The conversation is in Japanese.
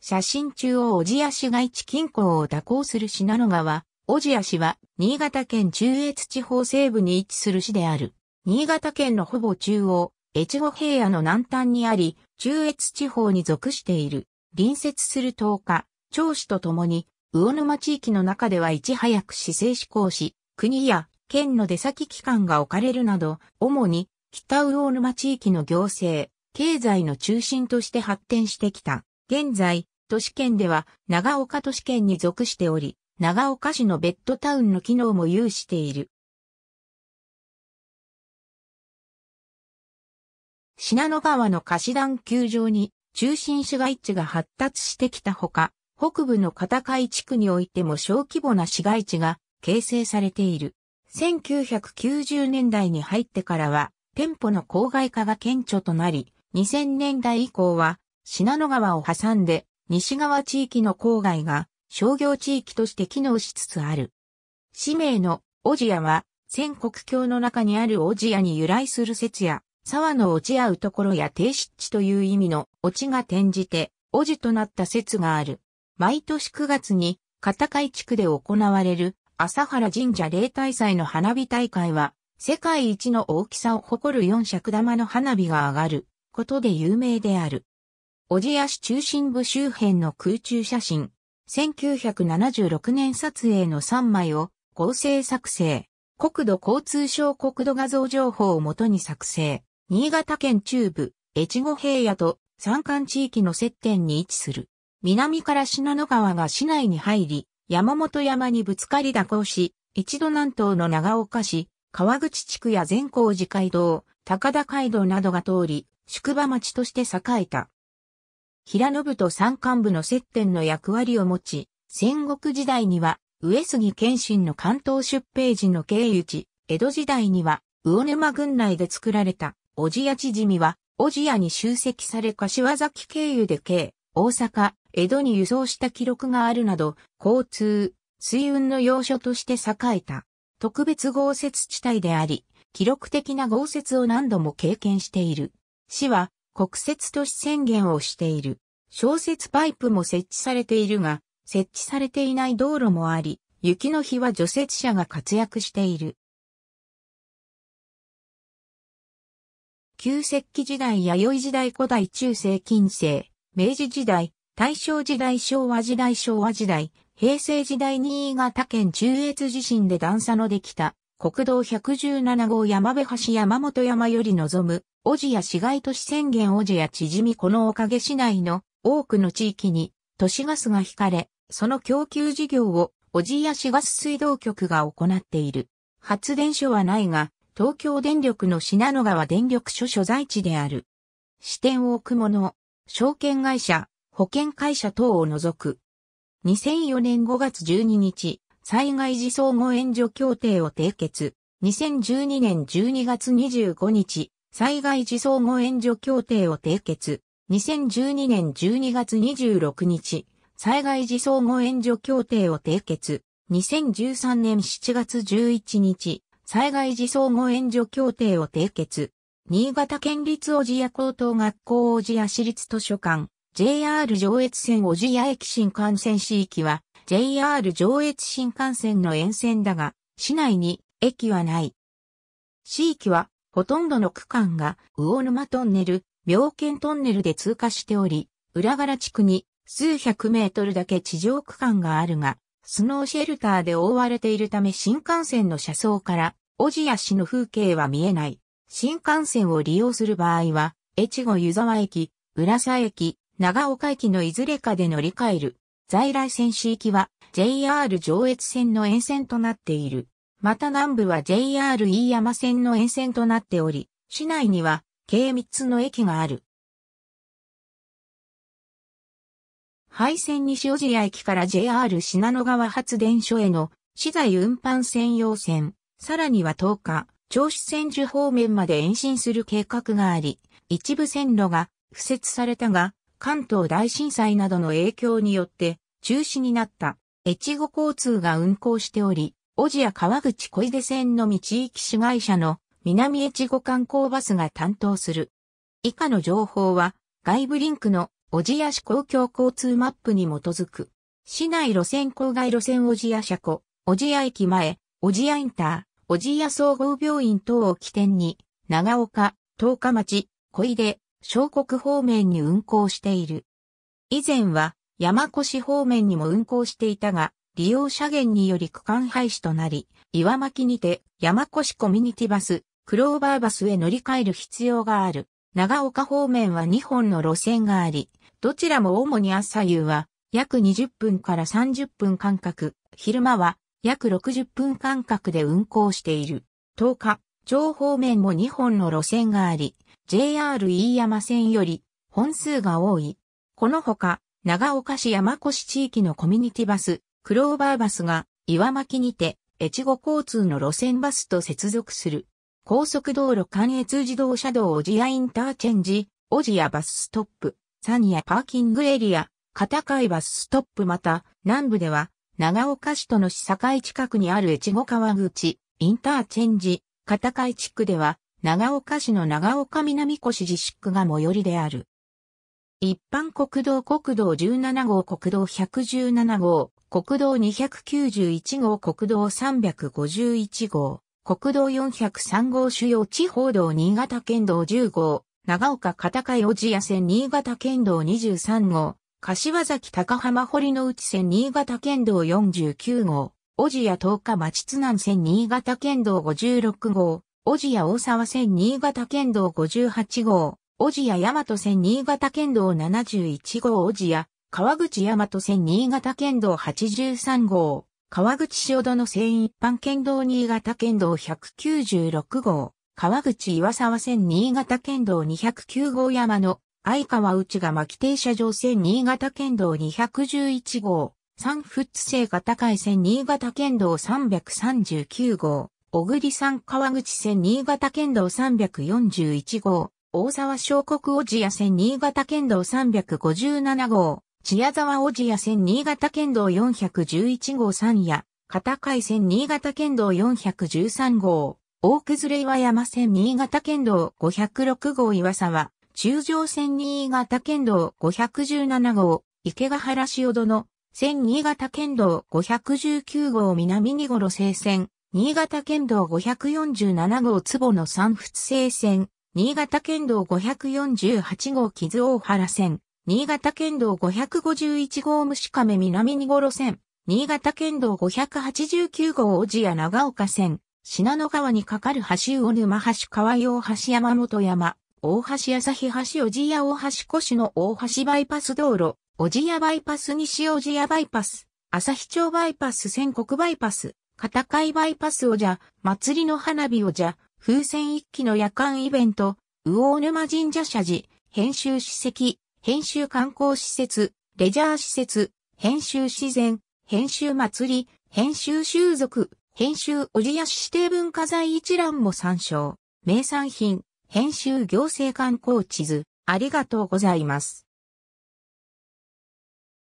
写真中央小千谷市街地近郊を蛇行する信濃川、小千谷市は、新潟県中越地方西部に位置する市である。新潟県のほぼ中央、越後平野の南端にあり、中越地方に属している。隣接する東日、長市とともに、魚沼地域の中ではいち早く市政施行し、国や県の出先機関が置かれるなど、主に北魚沼地域の行政、経済の中心として発展してきた。現在、都市圏では長岡都市圏に属しており、長岡市のベッドタウンの機能も有している。信濃川の貸し段球場に中心市街地が発達してきたほか、北部の片貝地区においても小規模な市街地が形成されている。1990年代に入ってからは、店舗の郊外化が顕著となり、2000年代以降は、信濃川を挟んで西側地域の郊外が商業地域として機能しつつある。氏名のオジアは、全国境の中にあるオジアに由来する説や、沢の落ち合うところや低湿地という意味の落ちが転じて、オジとなった説がある。毎年9月に、片海地区で行われる、朝原神社例大祭の花火大会は、世界一の大きさを誇る四尺玉の花火が上がることで有名である。小千谷市中心部周辺の空中写真、1976年撮影の3枚を合成作成。国土交通省国土画像情報をもとに作成。新潟県中部、越後平野と山間地域の接点に位置する。南から信濃川が市内に入り、山本山にぶつかり蛇行し、一度南東の長岡市、川口地区や善光寺街道、高田街道などが通り、宿場町として栄えた。平信と山間部の接点の役割を持ち、戦国時代には上杉謙信の関東出兵時の経由地、江戸時代には魚沼郡内で作られた小千谷縮みは小千谷に集積され柏崎経由で経、大阪、江戸に輸送した記録があるなど、交通、水運の要所として栄えた特別豪雪地帯であり、記録的な豪雪を何度も経験している。市は国設都市宣言をしている。小雪パイプも設置されているが、設置されていない道路もあり、雪の日は除雪車が活躍している。旧石器時代、弥生時代、古代、中世、近世、明治時代、大正時代、昭和時代、昭和時代、平成時代、新潟県中越地震で段差のできた国道117号山部橋山本山より望む、小じや市街都市宣言小じや縮みこのおかげ市内の多くの地域に都市ガスが引かれ、その供給事業を小じや市ガス水道局が行っている。発電所はないが、東京電力の品野川電力所所在地である。支店を置くもの、証券会社、保険会社等を除く。2004年5月12日、災害時相互援助協定を締結。2012年12月25日、災害時相互援助協定を締結。2012年12月26日、災害時相互援助協定を締結。2013年7月11日、災害時相互援助協定を締結。新潟県立小千谷高等学校小千谷市立図書館、JR 上越線小千谷駅新幹線市域は、JR 上越新幹線の沿線だが、市内に駅はない。市域は、ほとんどの区間が魚沼トンネル、妙見トンネルで通過しており、裏柄地区に数百メートルだけ地上区間があるが、スノーシェルターで覆われているため新幹線の車窓から、おじや市の風景は見えない。新幹線を利用する場合は、越後湯沢駅、浦沢駅、長岡駅のいずれかで乗り換える。在来線市域は JR 上越線の沿線となっている。また南部は JR 飯山線の沿線となっており、市内には計3つの駅がある。廃線西小屋駅から JR 品野川発電所への資材運搬専用線、さらには10日、銚子線樹方面まで延伸する計画があり、一部線路が敷設されたが、関東大震災などの影響によって中止になった越後交通が運行しており、小千谷川口小出線のみ地域市会社の南越後観光バスが担当する。以下の情報は外部リンクの小千谷市公共交通マップに基づく。市内路線郊外路線小千谷車庫、小千谷駅前、小千谷インター、小千谷総合病院等を起点に、長岡、十日町、小出、小国方面に運行している。以前は山越方面にも運行していたが、利用者減により区間廃止となり、岩巻にて山越コミュニティバス、クローバーバスへ乗り換える必要がある。長岡方面は2本の路線があり、どちらも主に朝夕は約20分から30分間隔、昼間は約60分間隔で運行している。10日、上方面も2本の路線があり、JR 飯山線より本数が多い。このほか、長岡市山越地域のコミュニティバス、クローバーバスが岩巻にて、越後交通の路線バスと接続する。高速道路関越自動車道小千谷インターチェンジ、小千谷バスストップ、サニアパーキングエリア、片海バスストップまた、南部では、長岡市との市境近くにある越後川口、インターチェンジ、片海地区では、長岡市の長岡南越自治区が最寄りである。一般国道国道17号国道117号、国道291号国道351号、国道403号主要地方道新潟県道10号、長岡片貝小千谷線新潟県道23号、柏崎高浜堀之内線新潟県道49号、小千谷十日町津南線新潟県道56号、小千や大沢線新潟県道58号、小千や大和線新潟県道71号小千や、川口大和線新潟県道83号、川口戸の線一般県道新潟県道196号、川口岩沢線新潟県道209号山の、相川内が巻停車場線新潟県道211号、三仏津製型海線新潟県道339号、小栗山川口線新潟県道341号、大沢小国小千谷線新潟県道357号、千谷沢小千谷線新潟県道411号三夜、片海線新潟県道413号、大崩岩山線新潟県道506号岩沢、中条線新潟県道517号、池ヶ原潮殿、線新潟県道519号南にごろ生線、新潟県道547号坪野三仏西線、新潟県道548号木津大原線、新潟県道551号虫亀南にご路線、新潟県道589号小千谷長岡線、信濃川に架かる橋魚沼橋川用橋山本山、大橋旭橋小千谷大橋古市の大橋バイパス道路、小千谷バイパス西小千谷バイパス、旭町バイパス仙国バイパス、戦いバイパスをじゃ、祭りの花火をじゃ、風船一揆の夜間イベント、魚沼神社社寺、編集史跡、編集観光施設、レジャー施設、編集自然、編集祭り、編集習俗、編集おじやし指定文化財一覧も参照。名産品、編集行政観光地図、ありがとうございます。